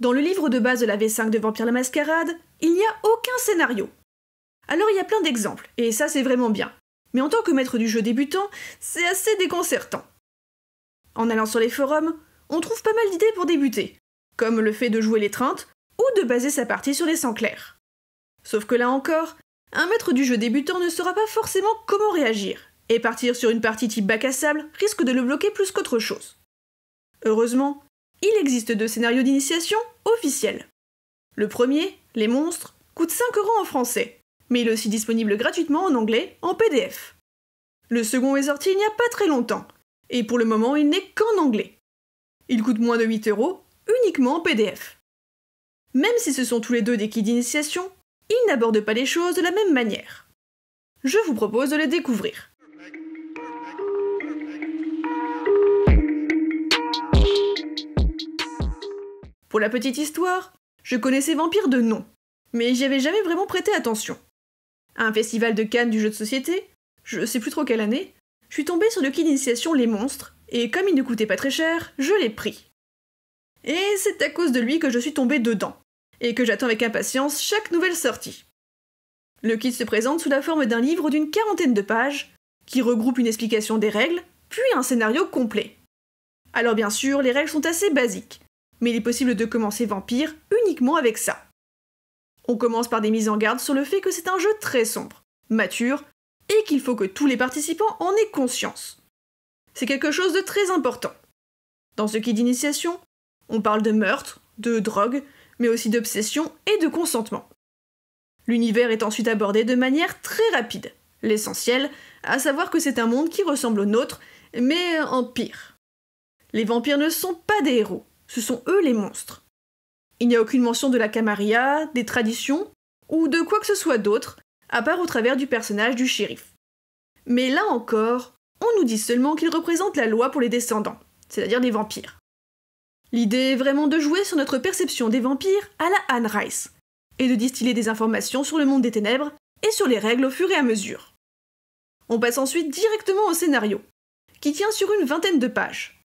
Dans le livre de base de la V5 de Vampire la Mascarade, il n'y a aucun scénario. Alors il y a plein d'exemples, et ça c'est vraiment bien. Mais en tant que maître du jeu débutant, c'est assez déconcertant. En allant sur les forums, on trouve pas mal d'idées pour débuter, comme le fait de jouer l'étreinte ou de baser sa partie sur les sangs clairs. Sauf que là encore, un maître du jeu débutant ne saura pas forcément comment réagir, et partir sur une partie type bac à sable risque de le bloquer plus qu'autre chose. Heureusement, il existe deux scénarios d'initiation officiels. Le premier, Les monstres, coûte 5 euros en français, mais il est aussi disponible gratuitement en anglais, en PDF. Le second est sorti il n'y a pas très longtemps, et pour le moment il n'est qu'en anglais. Il coûte moins de 8 euros, uniquement en PDF. Même si ce sont tous les deux des kits d'initiation, ils n'abordent pas les choses de la même manière. Je vous propose de les découvrir. Pour la petite histoire, je connaissais Vampire de nom, mais j'y avais jamais vraiment prêté attention. À un festival de Cannes du jeu de société, je sais plus trop quelle année, je suis tombée sur le kit d'initiation Les Monstres, et comme il ne coûtait pas très cher, je l'ai pris. Et c'est à cause de lui que je suis tombée dedans, et que j'attends avec impatience chaque nouvelle sortie. Le kit se présente sous la forme d'un livre d'une quarantaine de pages, qui regroupe une explication des règles, puis un scénario complet. Alors bien sûr, les règles sont assez basiques, mais il est possible de commencer Vampire uniquement avec ça. On commence par des mises en garde sur le fait que c'est un jeu très sombre, mature, et qu'il faut que tous les participants en aient conscience. C'est quelque chose de très important. Dans ce kit d'initiation, on parle de meurtre, de drogue, mais aussi d'obsession et de consentement. L'univers est ensuite abordé de manière très rapide, l'essentiel, à savoir que c'est un monde qui ressemble au nôtre, mais en pire. Les vampires ne sont pas des héros, ce sont eux les monstres. Il n'y a aucune mention de la Camarilla, des traditions, ou de quoi que ce soit d'autre, à part au travers du personnage du shérif. Mais là encore, on nous dit seulement qu'il représente la loi pour les descendants, c'est-à-dire des vampires. L'idée est vraiment de jouer sur notre perception des vampires à la Anne Rice, et de distiller des informations sur le monde des ténèbres et sur les règles au fur et à mesure. On passe ensuite directement au scénario, qui tient sur une vingtaine de pages.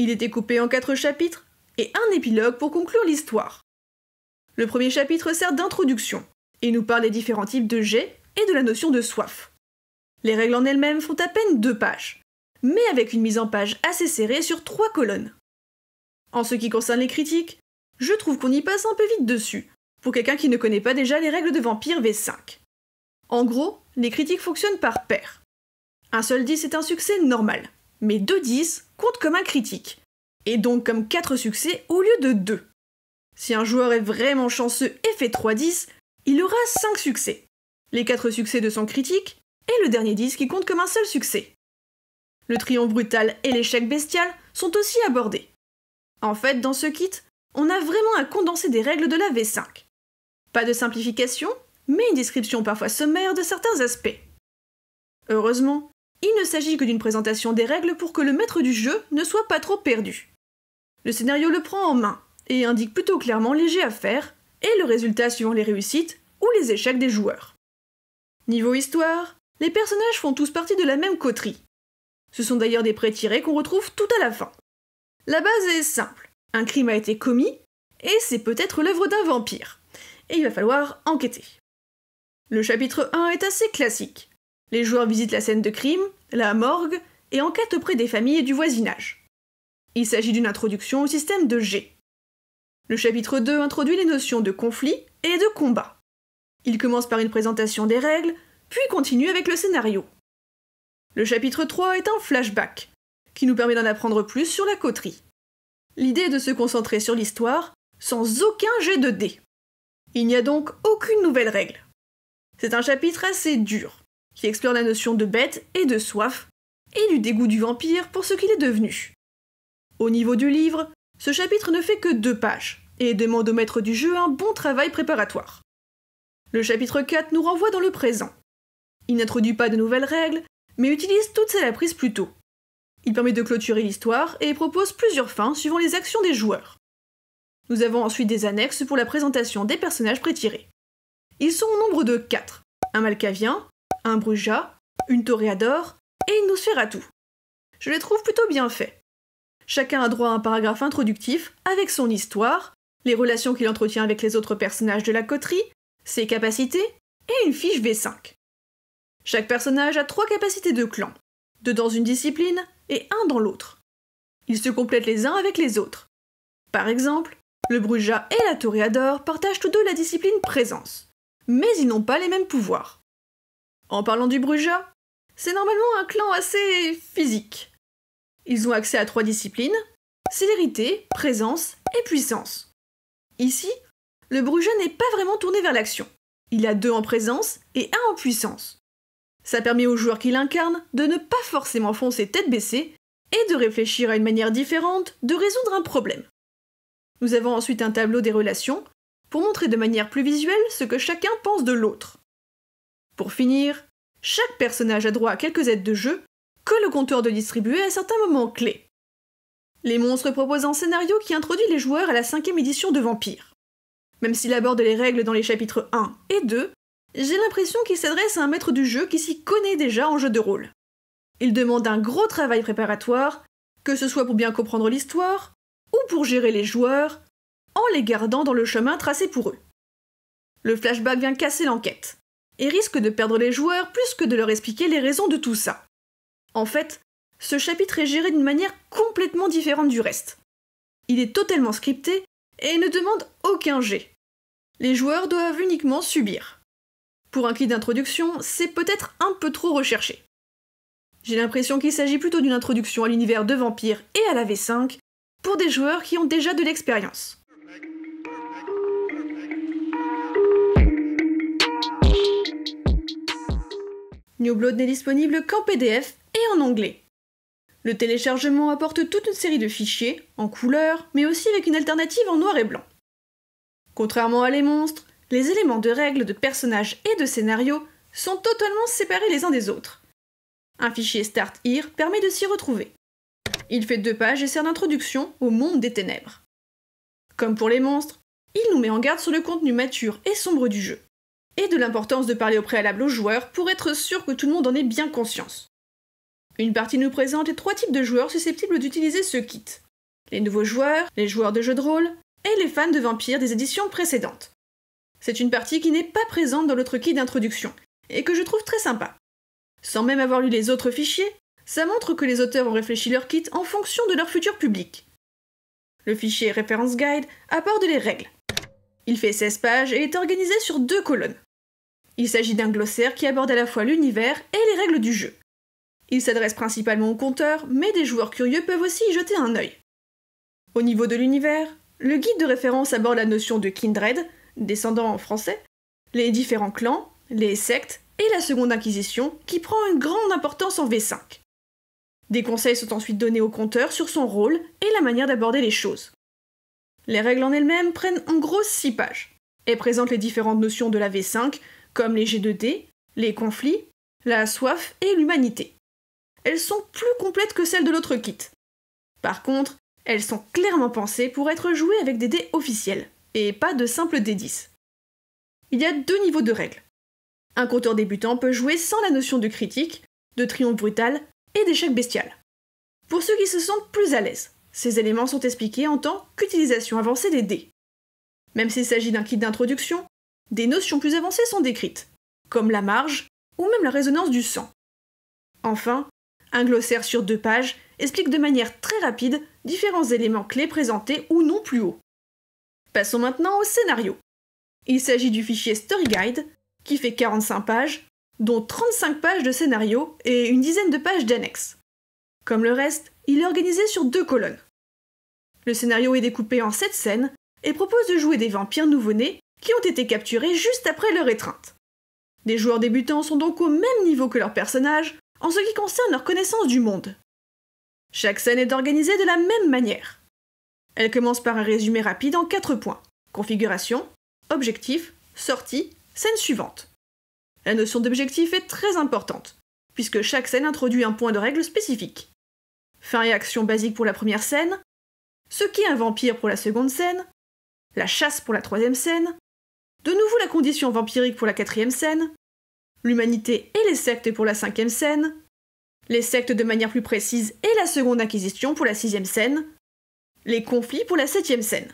Il était coupé en quatre chapitres et un épilogue pour conclure l'histoire. Le premier chapitre sert d'introduction, et nous parle des différents types de jets et de la notion de soif. Les règles en elles-mêmes font à peine deux pages, mais avec une mise en page assez serrée sur trois colonnes. En ce qui concerne les critiques, je trouve qu'on y passe un peu vite dessus, pour quelqu'un qui ne connaît pas déjà les règles de Vampire V5. En gros, les critiques fonctionnent par paire. Un seul 10 est un succès normal, mais deux 10 comptent comme un critique, et donc comme 4 succès au lieu de 2. Si un joueur est vraiment chanceux et fait 3-10, il aura 5 succès. Les 4 succès de son critique et le dernier 10 qui compte comme un seul succès. Le triomphe brutal et l'échec bestial sont aussi abordés. En fait, dans ce kit, on a vraiment à condenser des règles de la V5. Pas de simplification, mais une description parfois sommaire de certains aspects. Heureusement, il ne s'agit que d'une présentation des règles pour que le maître du jeu ne soit pas trop perdu. Le scénario le prend en main et indique plutôt clairement les jets à faire et le résultat suivant les réussites ou les échecs des joueurs. Niveau histoire, les personnages font tous partie de la même coterie. Ce sont d'ailleurs des prêts tirés qu'on retrouve tout à la fin. La base est simple. Un crime a été commis, et c'est peut-être l'œuvre d'un vampire. Et il va falloir enquêter. Le chapitre 1 est assez classique. Les joueurs visitent la scène de crime, la morgue, et enquêtent auprès des familles et du voisinage. Il s'agit d'une introduction au système de G. Le chapitre 2 introduit les notions de conflit et de combat. Il commence par une présentation des règles, puis continue avec le scénario. Le chapitre 3 est un flashback, qui nous permet d'en apprendre plus sur la coterie. L'idée est de se concentrer sur l'histoire sans aucun jet de dés. Il n'y a donc aucune nouvelle règle. C'est un chapitre assez dur, qui explore la notion de bête et de soif, et du dégoût du vampire pour ce qu'il est devenu. Au niveau du livre, ce chapitre ne fait que deux pages et demande au maître du jeu un bon travail préparatoire. Le chapitre 4 nous renvoie dans le présent. Il n'introduit pas de nouvelles règles, mais utilise toutes celles apprises plus tôt. Il permet de clôturer l'histoire et propose plusieurs fins suivant les actions des joueurs. Nous avons ensuite des annexes pour la présentation des personnages prétirés. Ils sont au nombre de 4. Un Malkavien, un Bruja, une Toréador et une Nosferatu. Je les trouve plutôt bien faits. Chacun a droit à un paragraphe introductif avec son histoire, les relations qu'il entretient avec les autres personnages de la coterie, ses capacités et une fiche V5. Chaque personnage a trois capacités de clan, deux dans une discipline et un dans l'autre. Ils se complètent les uns avec les autres. Par exemple, le Bruja et la Toréador partagent tous deux la discipline présence, mais ils n'ont pas les mêmes pouvoirs. En parlant du Bruja, c'est normalement un clan assez physique. Ils ont accès à trois disciplines célérité, présence et puissance. Ici, le brujon n'est pas vraiment tourné vers l'action. Il a deux en présence et un en puissance. Ça permet au joueur qui l'incarne de ne pas forcément foncer tête baissée et de réfléchir à une manière différente de résoudre un problème. Nous avons ensuite un tableau des relations pour montrer de manière plus visuelle ce que chacun pense de l'autre. Pour finir, chaque personnage a droit à quelques aides de jeu que le compteur de distribuer à certains moments clés. Les monstres proposent un scénario qui introduit les joueurs à la cinquième édition de Vampire. Même s'il aborde les règles dans les chapitres 1 et 2, j'ai l'impression qu'il s'adresse à un maître du jeu qui s'y connaît déjà en jeu de rôle. Il demande un gros travail préparatoire, que ce soit pour bien comprendre l'histoire, ou pour gérer les joueurs, en les gardant dans le chemin tracé pour eux. Le flashback vient casser l'enquête, et risque de perdre les joueurs plus que de leur expliquer les raisons de tout ça. En fait, ce chapitre est géré d'une manière complètement différente du reste. Il est totalement scripté et ne demande aucun jet. Les joueurs doivent uniquement subir. Pour un clip d'introduction, c'est peut-être un peu trop recherché. J'ai l'impression qu'il s'agit plutôt d'une introduction à l'univers de Vampire et à la V5 pour des joueurs qui ont déjà de l'expérience. New Blood n'est disponible qu'en PDF en anglais. Le téléchargement apporte toute une série de fichiers, en couleur, mais aussi avec une alternative en noir et blanc. Contrairement à les monstres, les éléments de règles, de personnages et de scénarios sont totalement séparés les uns des autres. Un fichier Start Here permet de s'y retrouver. Il fait deux pages et sert d'introduction au monde des ténèbres. Comme pour les monstres, il nous met en garde sur le contenu mature et sombre du jeu, et de l'importance de parler au préalable aux joueurs pour être sûr que tout le monde en ait bien conscience. Une partie nous présente les trois types de joueurs susceptibles d'utiliser ce kit. Les nouveaux joueurs, les joueurs de jeux de rôle et les fans de vampires des éditions précédentes. C'est une partie qui n'est pas présente dans l'autre kit d'introduction, et que je trouve très sympa. Sans même avoir lu les autres fichiers, ça montre que les auteurs ont réfléchi leur kit en fonction de leur futur public. Le fichier Reference Guide apporte les règles. Il fait 16 pages et est organisé sur deux colonnes. Il s'agit d'un glossaire qui aborde à la fois l'univers et les règles du jeu. Il s'adresse principalement aux compteurs, mais des joueurs curieux peuvent aussi y jeter un œil. Au niveau de l'univers, le guide de référence aborde la notion de kindred, descendant en français, les différents clans, les sectes et la seconde inquisition qui prend une grande importance en V5. Des conseils sont ensuite donnés au compteur sur son rôle et la manière d'aborder les choses. Les règles en elles-mêmes prennent en gros 6 pages et présentent les différentes notions de la V5 comme les G2D, les conflits, la soif et l'humanité elles sont plus complètes que celles de l'autre kit. Par contre, elles sont clairement pensées pour être jouées avec des dés officiels, et pas de simples D10. Il y a deux niveaux de règles. Un compteur débutant peut jouer sans la notion de critique, de triomphe brutal et d'échec bestial. Pour ceux qui se sentent plus à l'aise, ces éléments sont expliqués en tant qu'utilisation avancée des dés. Même s'il s'agit d'un kit d'introduction, des notions plus avancées sont décrites, comme la marge ou même la résonance du sang. Enfin, un glossaire sur deux pages explique de manière très rapide différents éléments clés présentés ou non plus haut. Passons maintenant au scénario. Il s'agit du fichier Story Guide, qui fait 45 pages, dont 35 pages de scénario et une dizaine de pages d'annexes. Comme le reste, il est organisé sur deux colonnes. Le scénario est découpé en sept scènes et propose de jouer des vampires nouveau-nés qui ont été capturés juste après leur étreinte. Des joueurs débutants sont donc au même niveau que leurs personnages, en ce qui concerne leur connaissance du monde. Chaque scène est organisée de la même manière. Elle commence par un résumé rapide en quatre points configuration, objectif, sortie, scène suivante. La notion d'objectif est très importante, puisque chaque scène introduit un point de règle spécifique. Fin et action basique pour la première scène, ce qui est un vampire pour la seconde scène, la chasse pour la troisième scène, de nouveau la condition vampirique pour la quatrième scène, l'humanité et les sectes pour la cinquième scène, les sectes de manière plus précise et la seconde inquisition pour la sixième scène, les conflits pour la septième scène.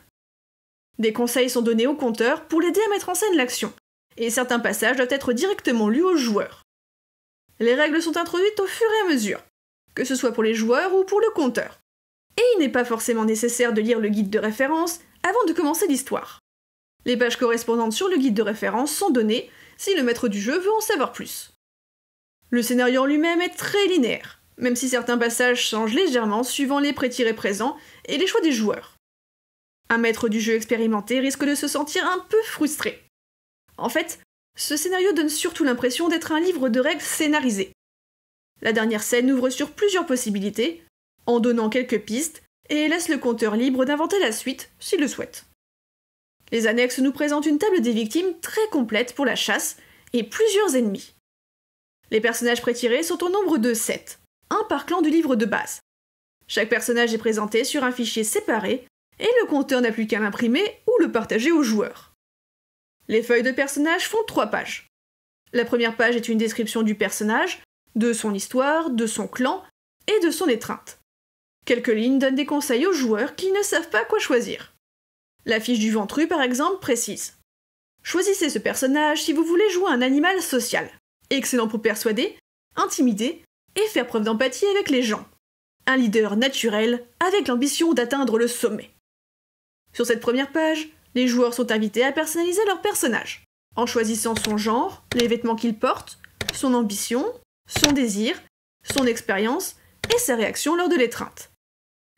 Des conseils sont donnés au compteur pour l'aider à mettre en scène l'action, et certains passages doivent être directement lus aux joueurs. Les règles sont introduites au fur et à mesure, que ce soit pour les joueurs ou pour le compteur. Et il n'est pas forcément nécessaire de lire le guide de référence avant de commencer l'histoire. Les pages correspondantes sur le guide de référence sont données si le maître du jeu veut en savoir plus. Le scénario en lui-même est très linéaire, même si certains passages changent légèrement suivant les prêts tirés présents et les choix des joueurs. Un maître du jeu expérimenté risque de se sentir un peu frustré. En fait, ce scénario donne surtout l'impression d'être un livre de règles scénarisé. La dernière scène ouvre sur plusieurs possibilités, en donnant quelques pistes, et laisse le compteur libre d'inventer la suite s'il le souhaite. Les annexes nous présentent une table des victimes très complète pour la chasse et plusieurs ennemis. Les personnages prétirés sont au nombre de 7, un par clan du livre de base. Chaque personnage est présenté sur un fichier séparé et le compteur n'a plus qu'à l'imprimer ou le partager aux joueurs. Les feuilles de personnages font 3 pages. La première page est une description du personnage, de son histoire, de son clan et de son étreinte. Quelques lignes donnent des conseils aux joueurs qui ne savent pas quoi choisir. La fiche du ventru, par exemple, précise Choisissez ce personnage si vous voulez jouer un animal social. Excellent pour persuader, intimider et faire preuve d'empathie avec les gens. Un leader naturel avec l'ambition d'atteindre le sommet. Sur cette première page, les joueurs sont invités à personnaliser leur personnage, en choisissant son genre, les vêtements qu'il porte, son ambition, son désir, son expérience et sa réaction lors de l'étreinte.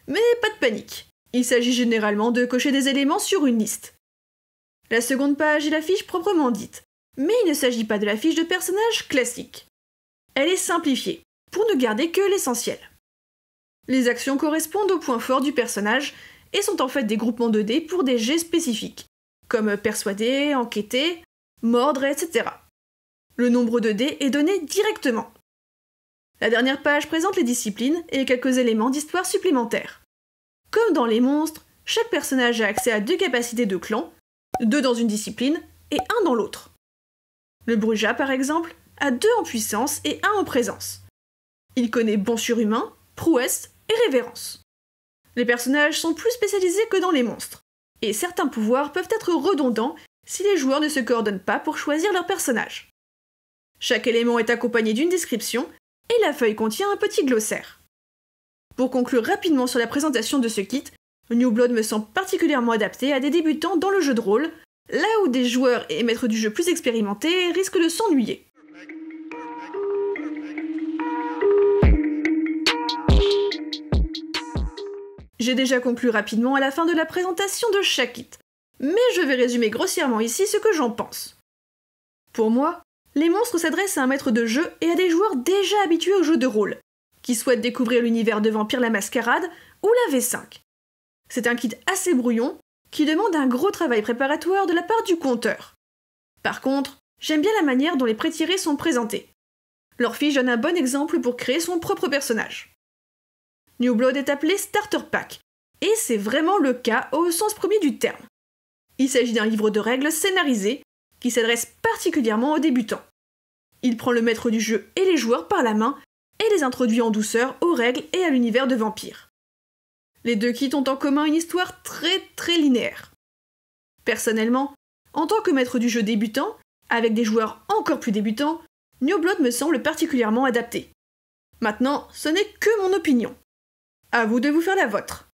Mais pas de panique, il s'agit généralement de cocher des éléments sur une liste. La seconde page est la fiche proprement dite, mais il ne s'agit pas de la fiche de personnage classique. Elle est simplifiée, pour ne garder que l'essentiel. Les actions correspondent aux points forts du personnage et sont en fait des groupements de dés pour des jets spécifiques, comme persuader, enquêter, mordre, etc. Le nombre de dés est donné directement. La dernière page présente les disciplines et quelques éléments d'histoire supplémentaires. Comme dans les monstres, chaque personnage a accès à deux capacités de clan, deux dans une discipline et un dans l'autre. Le Bruja, par exemple, a deux en puissance et un en présence. Il connaît bon surhumain, prouesse et révérence. Les personnages sont plus spécialisés que dans les monstres, et certains pouvoirs peuvent être redondants si les joueurs ne se coordonnent pas pour choisir leur personnage. Chaque élément est accompagné d'une description, et la feuille contient un petit glossaire. Pour conclure rapidement sur la présentation de ce kit, New Blood me semble particulièrement adapté à des débutants dans le jeu de rôle, là où des joueurs et maîtres du jeu plus expérimentés risquent de s'ennuyer. J'ai déjà conclu rapidement à la fin de la présentation de chaque kit, mais je vais résumer grossièrement ici ce que j'en pense. Pour moi, les monstres s'adressent à un maître de jeu et à des joueurs déjà habitués au jeu de rôle, qui souhaite découvrir l'univers de Vampire la Mascarade, ou la V5. C'est un kit assez brouillon qui demande un gros travail préparatoire de la part du conteur. Par contre, j'aime bien la manière dont les prétirés sont présentés. fille donne un bon exemple pour créer son propre personnage. New Blood est appelé Starter Pack, et c'est vraiment le cas au sens premier du terme. Il s'agit d'un livre de règles scénarisé qui s'adresse particulièrement aux débutants. Il prend le maître du jeu et les joueurs par la main et les introduit en douceur aux règles et à l'univers de vampires. Les deux kits ont en commun une histoire très très linéaire. Personnellement, en tant que maître du jeu débutant, avec des joueurs encore plus débutants, New me semble particulièrement adapté. Maintenant, ce n'est que mon opinion. À vous de vous faire la vôtre.